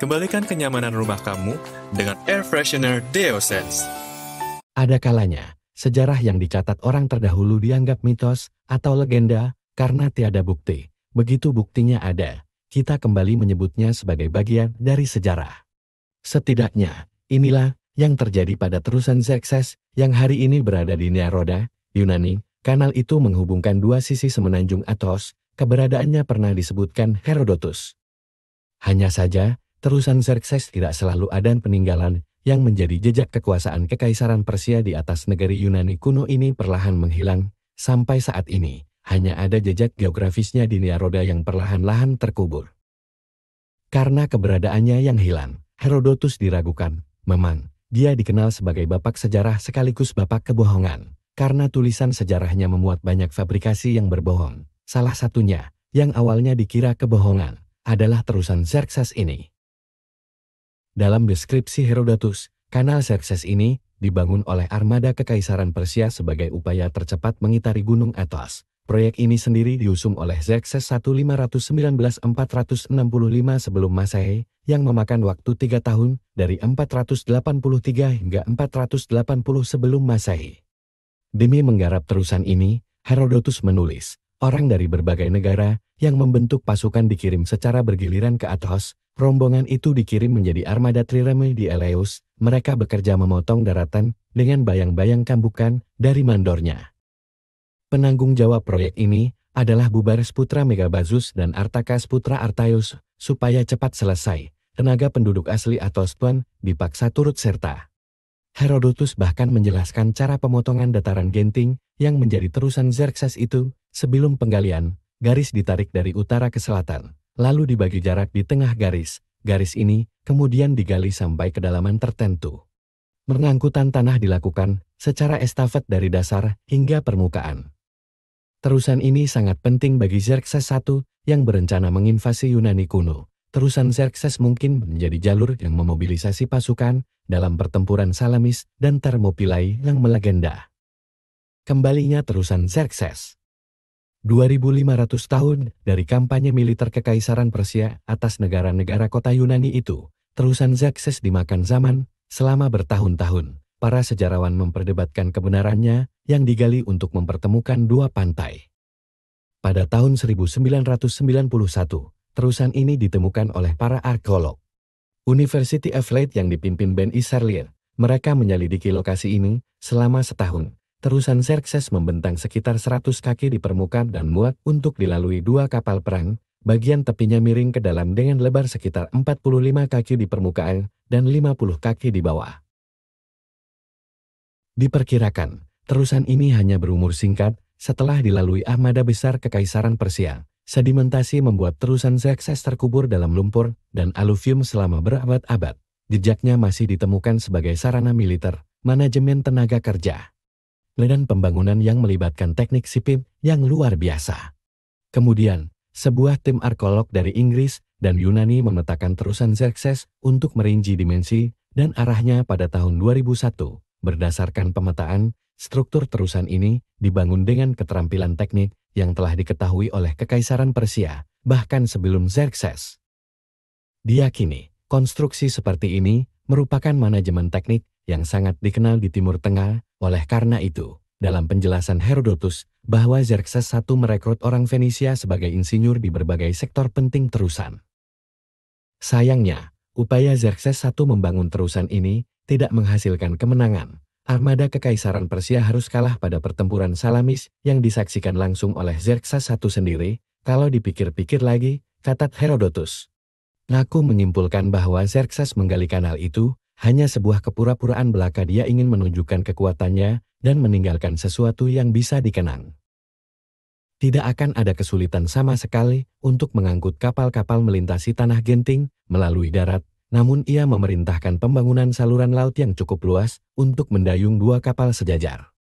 Kembalikan kenyamanan rumah kamu dengan air freshener DeoSense. Ada kalanya, sejarah yang dicatat orang terdahulu dianggap mitos atau legenda karena tiada bukti. Begitu buktinya ada, kita kembali menyebutnya sebagai bagian dari sejarah. Setidaknya, inilah yang terjadi pada terusan Zexes yang hari ini berada di Neroda, Yunani. Kanal itu menghubungkan dua sisi semenanjung Athos, keberadaannya pernah disebutkan Herodotus. Hanya saja, terusan Xerxes tidak selalu ada peninggalan yang menjadi jejak kekuasaan kekaisaran Persia di atas negeri Yunani kuno ini perlahan menghilang, sampai saat ini, hanya ada jejak geografisnya di Niaroda yang perlahan-lahan terkubur. Karena keberadaannya yang hilang, Herodotus diragukan, memang, dia dikenal sebagai bapak sejarah sekaligus bapak kebohongan, karena tulisan sejarahnya memuat banyak fabrikasi yang berbohong. Salah satunya, yang awalnya dikira kebohongan, adalah terusan Xerxes ini. Dalam deskripsi Herodotus, kanal Xerxes ini dibangun oleh armada Kekaisaran Persia sebagai upaya tercepat mengitari Gunung Atlas. Proyek ini sendiri diusung oleh Xerxes 1519-465 sebelum Masehi, yang memakan waktu tiga tahun dari 483 hingga 480 sebelum Masehi. Demi menggarap terusan ini, Herodotus menulis, orang dari berbagai negara yang membentuk pasukan dikirim secara bergiliran ke Athos, rombongan itu dikirim menjadi armada trireme di Eleus, mereka bekerja memotong daratan dengan bayang-bayang kambukan dari mandornya. Penanggung jawab proyek ini adalah Bubares Putra Megabazus dan Artakas Putra Artaius, supaya cepat selesai. Tenaga penduduk asli pun dipaksa turut serta. Herodotus bahkan menjelaskan cara pemotongan dataran Genting yang menjadi terusan Xerxes itu Sebelum penggalian, garis ditarik dari utara ke selatan, lalu dibagi jarak di tengah garis. Garis ini kemudian digali sampai kedalaman tertentu. Pengangkutan tanah dilakukan secara estafet dari dasar hingga permukaan. Terusan ini sangat penting bagi Xerxes I yang berencana menginvasi Yunani kuno. Terusan Xerxes mungkin menjadi jalur yang memobilisasi pasukan dalam pertempuran Salamis dan Thermopylae yang melegenda. Kembalinya terusan Xerxes 2500 tahun dari kampanye militer Kekaisaran Persia atas negara-negara kota Yunani itu, terusan Zakses dimakan zaman, selama bertahun-tahun. Para sejarawan memperdebatkan kebenarannya yang digali untuk mempertemukan dua pantai. Pada tahun 1991, terusan ini ditemukan oleh para arkeolog. University of Leith yang dipimpin Ben Isarlier, mereka menyelidiki lokasi ini selama setahun Terusan Xerxes membentang sekitar 100 kaki di permukaan dan muat untuk dilalui dua kapal perang, bagian tepinya miring ke dalam dengan lebar sekitar 45 kaki di permukaan dan 50 kaki di bawah. Diperkirakan, terusan ini hanya berumur singkat setelah dilalui armada besar Kekaisaran Persia. Sedimentasi membuat terusan Xerxes terkubur dalam lumpur dan aluvium selama berabad-abad. Jejaknya masih ditemukan sebagai sarana militer, manajemen tenaga kerja, dan pembangunan yang melibatkan teknik sipil yang luar biasa. Kemudian, sebuah tim arkeolog dari Inggris dan Yunani memetakan terusan Xerxes untuk merinci dimensi dan arahnya pada tahun 2001. Berdasarkan pemetaan, struktur terusan ini dibangun dengan keterampilan teknik yang telah diketahui oleh Kekaisaran Persia, bahkan sebelum Xerxes. Diakini, konstruksi seperti ini merupakan manajemen teknik yang sangat dikenal di Timur Tengah oleh karena itu, dalam penjelasan Herodotus, bahwa Xerxes I merekrut orang Fenisia sebagai insinyur di berbagai sektor penting terusan. Sayangnya, upaya Xerxes I membangun terusan ini tidak menghasilkan kemenangan. Armada Kekaisaran Persia harus kalah pada pertempuran Salamis yang disaksikan langsung oleh Xerxes I sendiri. Kalau dipikir-pikir lagi, kata Herodotus. Naku menyimpulkan bahwa Xerxes menggali kanal itu hanya sebuah kepura-puraan belaka dia ingin menunjukkan kekuatannya dan meninggalkan sesuatu yang bisa dikenang. Tidak akan ada kesulitan sama sekali untuk mengangkut kapal-kapal melintasi tanah genting melalui darat, namun ia memerintahkan pembangunan saluran laut yang cukup luas untuk mendayung dua kapal sejajar.